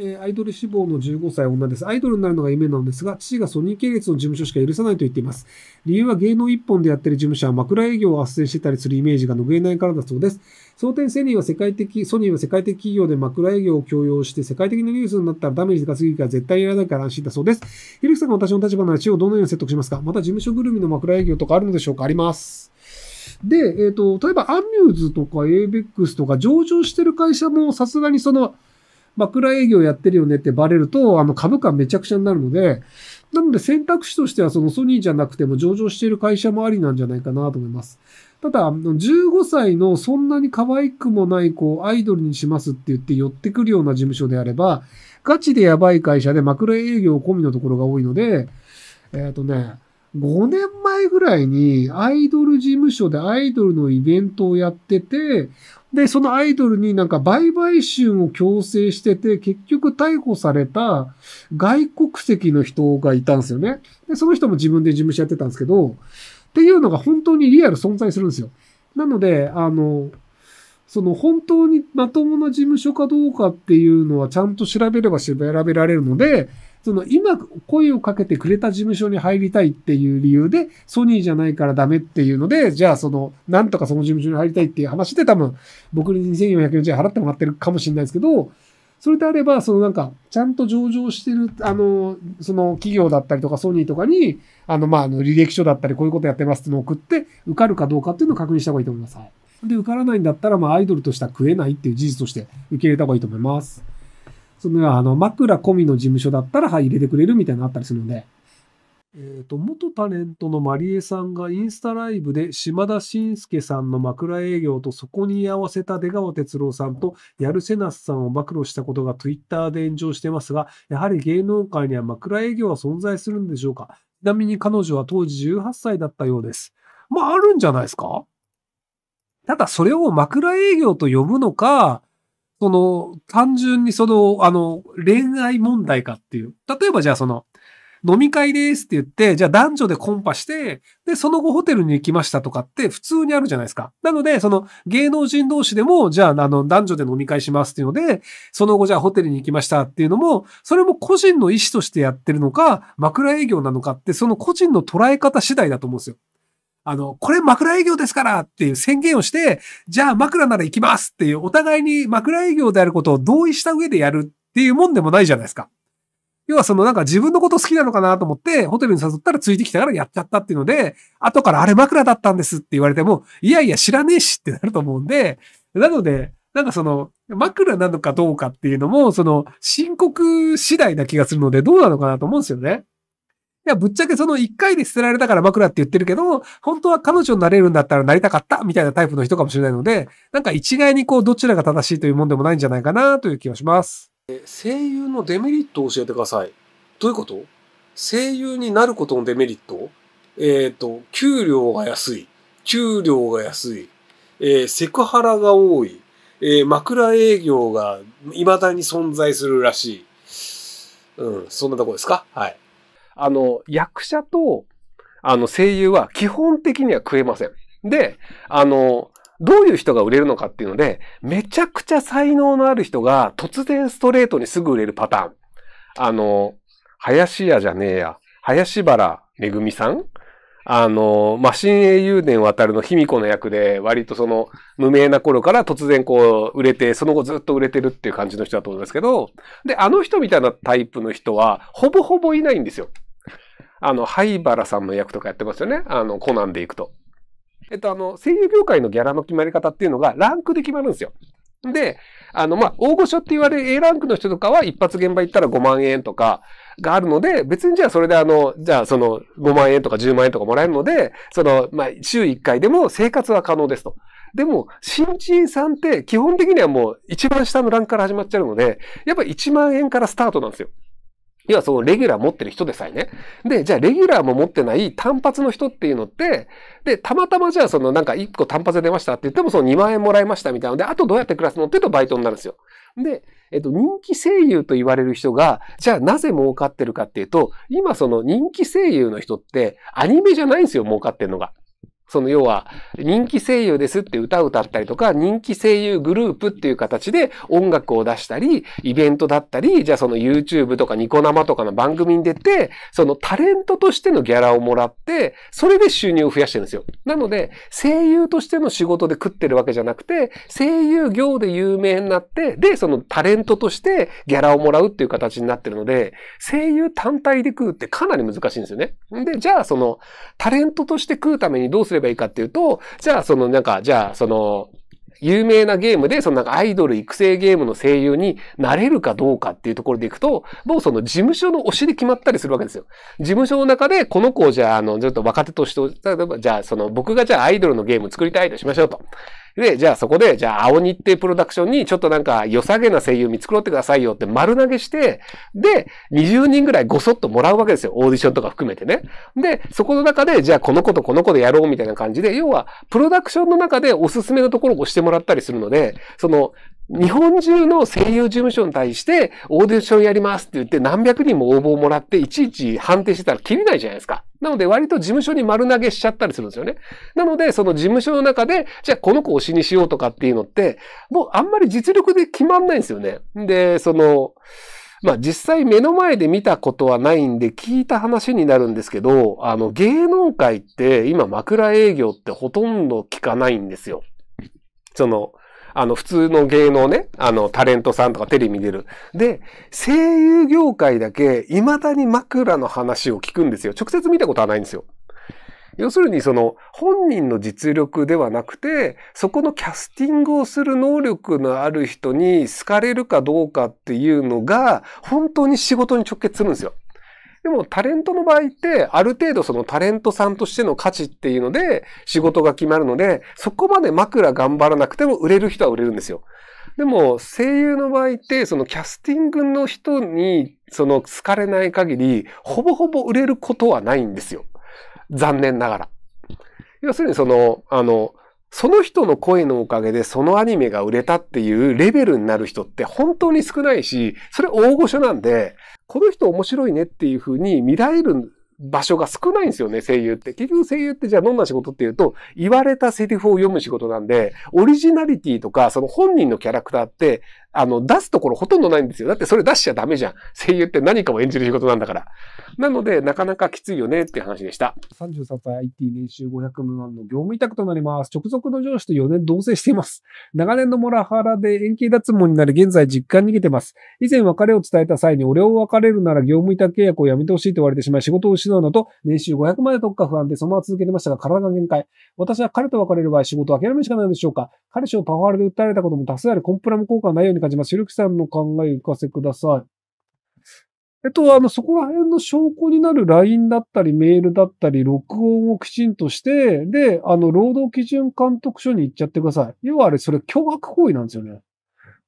えー、アイドル志望の15歳女です。アイドルになるのが夢なのですが、父がソニー系列の事務所しか許さないと言っています。理由は芸能一本でやってる事務所は枕営業を斡旋してたりするイメージが拭えないからだそうです。その点、セニーは世界的、ソニーは世界的企業で枕営業を強要して世界的なニュースになったらダメージが過ぎるから絶対やらないから安心だそうです。ひるきさんが私の立場なら父をどのように説得しますかまた事務所ぐるみの枕営業とかあるのでしょうかあります。で、えっ、ー、と、例えばアミューズとかエイベックスとか上場してる会社もさすがにその、枕営業やってるよねってバレると、あの株価めちゃくちゃになるので、なので選択肢としてはそのソニーじゃなくても上場している会社もありなんじゃないかなと思います。ただ、15歳のそんなに可愛くもない子をアイドルにしますって言って寄ってくるような事務所であれば、ガチでやばい会社で枕営業込みのところが多いので、えっ、ー、とね、5年前ぐらいにアイドル事務所でアイドルのイベントをやってて、で、そのアイドルになんか売買集を強制してて、結局逮捕された外国籍の人がいたんですよね。で、その人も自分で事務所やってたんですけど、っていうのが本当にリアル存在するんですよ。なので、あの、その本当にまともな事務所かどうかっていうのはちゃんと調べれば調べられるので、その今声をかけてくれた事務所に入りたいっていう理由で、ソニーじゃないからダメっていうので、じゃあその、なんとかその事務所に入りたいっていう話で多分、僕に2440円払ってもらってるかもしれないですけど、それであれば、そのなんか、ちゃんと上場してる、あの、その企業だったりとか、ソニーとかに、あの、まあ、の履歴書だったり、こういうことやってますってのを送って、受かるかどうかっていうのを確認した方がいいと思います。で、受からないんだったら、まアイドルとしては食えないっていう事実として受け入れた方がいいと思います。そのあの枕込みの事務所だったら、はい、入れてくれるみたいなのあったりするので。えっ、ー、と、元タレントのまりえさんがインスタライブで島田紳介さんの枕営業とそこに居合わせた出川哲郎さんとヤルセナスさんを暴露したことが Twitter で炎上してますが、やはり芸能界には枕営業は存在するんでしょうかちなみに彼女は当時18歳だったようです。まあ、あるんじゃないですかただそれを枕営業と呼ぶのか、その、単純にその、あの、恋愛問題かっていう。例えばじゃあその、飲み会ですって言って、じゃあ男女でコンパして、で、その後ホテルに行きましたとかって普通にあるじゃないですか。なので、その芸能人同士でも、じゃああの男女で飲み会しますっていうので、その後じゃあホテルに行きましたっていうのも、それも個人の意思としてやってるのか、枕営業なのかって、その個人の捉え方次第だと思うんですよ。あの、これ枕営業ですからっていう宣言をして、じゃあ枕なら行きますっていう、お互いに枕営業であることを同意した上でやるっていうもんでもないじゃないですか。要はそのなんか自分のこと好きなのかなと思って、ホテルに誘ったらついてきたからやっちゃったっていうので、後からあれ枕だったんですって言われても、いやいや知らねえしってなると思うんで、なので、なんかその、枕なのかどうかっていうのも、その、申告次第な気がするので、どうなのかなと思うんですよね。いや、ぶっちゃけその一回で捨てられたから枕って言ってるけど、本当は彼女になれるんだったらなりたかったみたいなタイプの人かもしれないので、なんか一概にこう、どちらが正しいというもんでもないんじゃないかなという気がします。え、声優のデメリットを教えてください。どういうこと声優になることのデメリットえっ、ー、と、給料が安い。給料が安い。えー、セクハラが多い。えー、枕営業が未だに存在するらしい。うん、そんなとこですかはい。あの、役者と、あの、声優は基本的には食えません。で、あの、どういう人が売れるのかっていうので、めちゃくちゃ才能のある人が突然ストレートにすぐ売れるパターン。あの、林家じゃねえや。林原めぐみさんあの、マシン英雄伝渡るの卑弥呼の役で、割とその、無名な頃から突然こう、売れて、その後ずっと売れてるっていう感じの人だと思うんですけど、で、あの人みたいなタイプの人は、ほぼほぼいないんですよ。あの、灰原さんの役とかやってますよね。あの、コナンで行くと。えっと、あの、声優業界のギャラの決まり方っていうのがランクで決まるんですよ。で、あの、まあ、大御所って言われる A ランクの人とかは一発現場行ったら5万円とかがあるので、別にじゃあそれであの、じゃあその5万円とか10万円とかもらえるので、その、まあ、週1回でも生活は可能ですと。でも、新人さんって基本的にはもう一番下のランクから始まっちゃうので、やっぱ1万円からスタートなんですよ。要はそのレギュラー持ってる人でさえね。で、じゃあレギュラーも持ってない単発の人っていうのって、で、たまたまじゃあそのなんか1個単発で出ましたって言ってもその2万円もらいましたみたいなので、あとどうやって暮らすのって言うとバイトになるんですよ。で、えっと、人気声優と言われる人が、じゃあなぜ儲かってるかっていうと、今その人気声優の人ってアニメじゃないんですよ、儲かってるのが。その要は、人気声優ですって歌を歌ったりとか、人気声優グループっていう形で音楽を出したり、イベントだったり、じゃあその YouTube とかニコ生とかの番組に出て、そのタレントとしてのギャラをもらって、それで収入を増やしてるんですよ。なので、声優としての仕事で食ってるわけじゃなくて、声優業で有名になって、で、そのタレントとしてギャラをもらうっていう形になってるので、声優単体で食うってかなり難しいんですよね。で、じゃあその、タレントとして食うためにどうするすればいいかっていうと、じゃあそのなんか、じゃあその、有名なゲームで、そのなんかアイドル育成ゲームの声優になれるかどうかっていうところでいくと、もうその事務所の推しで決まったりするわけですよ。事務所の中で、この子をじゃあ、あの、ちょっと若手として、例えば、じゃあ、その僕がじゃあアイドルのゲーム作りたいとしましょうと。で、じゃあそこで、じゃあ青日程プロダクションにちょっとなんか良さげな声優見繕ってくださいよって丸投げして、で、20人ぐらいごそっともらうわけですよ。オーディションとか含めてね。で、そこの中で、じゃあこの子とこの子でやろうみたいな感じで、要は、プロダクションの中でおすすめのところを押してもらったりするので、その、日本中の声優事務所に対してオーディションやりますって言って何百人も応募をもらっていちいち判定してたら切れないじゃないですか。なので割と事務所に丸投げしちゃったりするんですよね。なのでその事務所の中でじゃあこの子推しにしようとかっていうのってもうあんまり実力で決まんないんですよね。で、その、まあ実際目の前で見たことはないんで聞いた話になるんですけど、あの芸能界って今枕営業ってほとんど聞かないんですよ。その、あの、普通の芸能ね、あの、タレントさんとかテレビ出る。で、声優業界だけ、未だに枕の話を聞くんですよ。直接見たことはないんですよ。要するにその本人の実力ではなくて、そこのキャスティングをする能力のある人に好かれるかどうかっていうのが、本当に仕事に直結するんですよ。でもタレントの場合って、ある程度そのタレントさんとしての価値っていうので仕事が決まるので、そこまで枕頑張らなくても売れる人は売れるんですよ。でも、声優の場合って、そのキャスティングの人に、その好かれない限り、ほぼほぼ売れることはないんですよ。残念ながら。要するにその、あの、その人の声のおかげでそのアニメが売れたっていうレベルになる人って本当に少ないし、それ大御所なんで、この人面白いねっていう風に見られる場所が少ないんですよね、声優って。結局声優ってじゃあどんな仕事っていうと、言われたセリフを読む仕事なんで、オリジナリティとか、その本人のキャラクターってあの、出すところほとんどないんですよ。だってそれ出しちゃダメじゃん。声優って何かを演じる仕事なんだから。なので、なかなかきついよねっていう話でした。33歳 IT 年収500万の業務委託となります。直属の上司と4年同棲しています。長年のモラハラで円形脱毛になり、現在実家に逃げてます。以前別れを伝えた際に、俺を別れるなら業務委託契約をやめてほしいと言われてしまい、仕事を失うのと、年収500万で特化不安で、そのまま続けてましたが、体が限界。私は彼と別れる場合、仕事を諦めるしかないのでしょうか。彼氏をパワハラで訴えられたことも多数あり、コンプラも効果がないように感じます。シルきさんの考えを聞かせください。えっと、あの、そこら辺の証拠になる LINE だったり、メールだったり、録音をきちんとして、で、あの、労働基準監督署に行っちゃってください。要はあれ、それ脅迫行為なんですよね。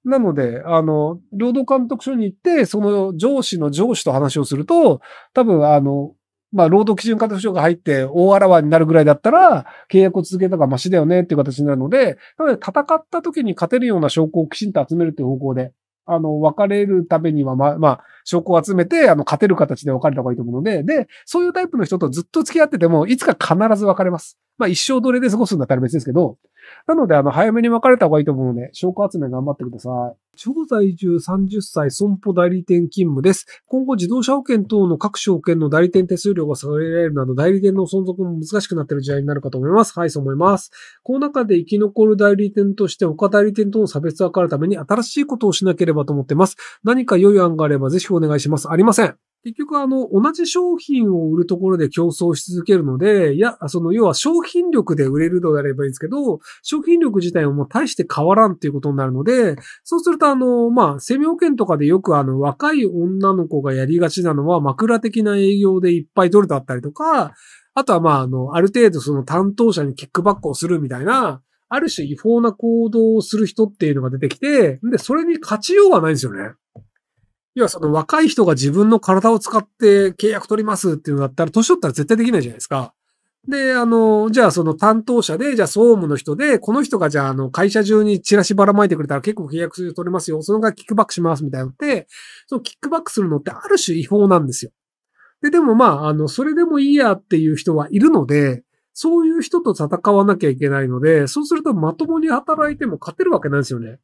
なので、あの、労働監督署に行って、その上司の上司と話をすると、多分、あの、まあ、労働基準監督署が入って大あらわになるぐらいだったら、契約を続けたがましだよねっていう形になるので、ただ戦った時に勝てるような証拠をきちんと集めるっていう方向で、あの、別れるためには、ま、まあ、証拠を集めて、あの、勝てる形で別れた方がいいと思うので、で、そういうタイプの人とずっと付き合ってても、いつか必ず別れます。まあ、一生奴隷で過ごすんだったら別ですけど、なので、あの、早めに別れた方がいいと思うので、証拠集め頑張ってください。超在住30歳損保代理店勤務です。今後自動車保険等の各証券の代理店手数料が下げられるなど代理店の存続も難しくなっている時代になるかと思います。はい、そう思います。この中で生き残る代理店として他代理店との差別を図るために新しいことをしなければと思ってます。何か良い案があればぜひお願いします。ありません。結局あの、同じ商品を売るところで競争し続けるので、いや、その、要は商品力で売れるのであればいいんですけど、商品力自体はもう大して変わらんっていうことになるので、そうするとあの、まあ、生命保険とかでよくあの、若い女の子がやりがちなのは、枕的な営業でいっぱい取れたったりとか、あとはまあ、あの、ある程度その担当者にキックバックをするみたいな、ある種違法な行動をする人っていうのが出てきて、で、それに勝ちようがないんですよね。要はその若い人が自分の体を使って契約取りますっていうのだったら、年取ったら絶対できないじゃないですか。で、あの、じゃあその担当者で、じゃあ総務の人で、この人がじゃああの会社中にチラシばらまいてくれたら結構契約取れますよ。そのがキックバックしますみたいなのって、そのキックバックするのってある種違法なんですよ。で、でもまあ、あの、それでもいいやっていう人はいるので、そういう人と戦わなきゃいけないので、そうするとまともに働いても勝てるわけなんですよね。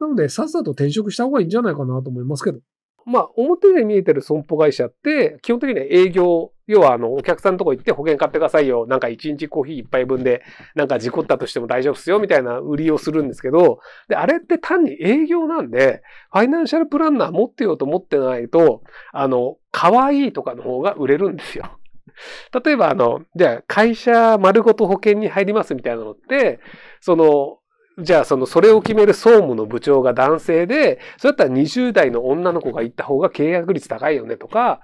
なので、さっさと転職した方がいいんじゃないかなと思いますけど。まあ、表で見えてる損保会社って、基本的には営業、要はあの、お客さんのとこ行って保険買ってくださいよ。なんか1日コーヒー1杯分で、なんか事故ったとしても大丈夫っすよ、みたいな売りをするんですけど、で、あれって単に営業なんで、ファイナンシャルプランナー持ってようと思ってないと、あの、可愛いとかの方が売れるんですよ。例えばあの、じゃあ会社丸ごと保険に入りますみたいなのって、その、じゃあそのそれを決める総務の部長が男性で、そうやったら20代の女の子が行った方が契約率高いよねとか、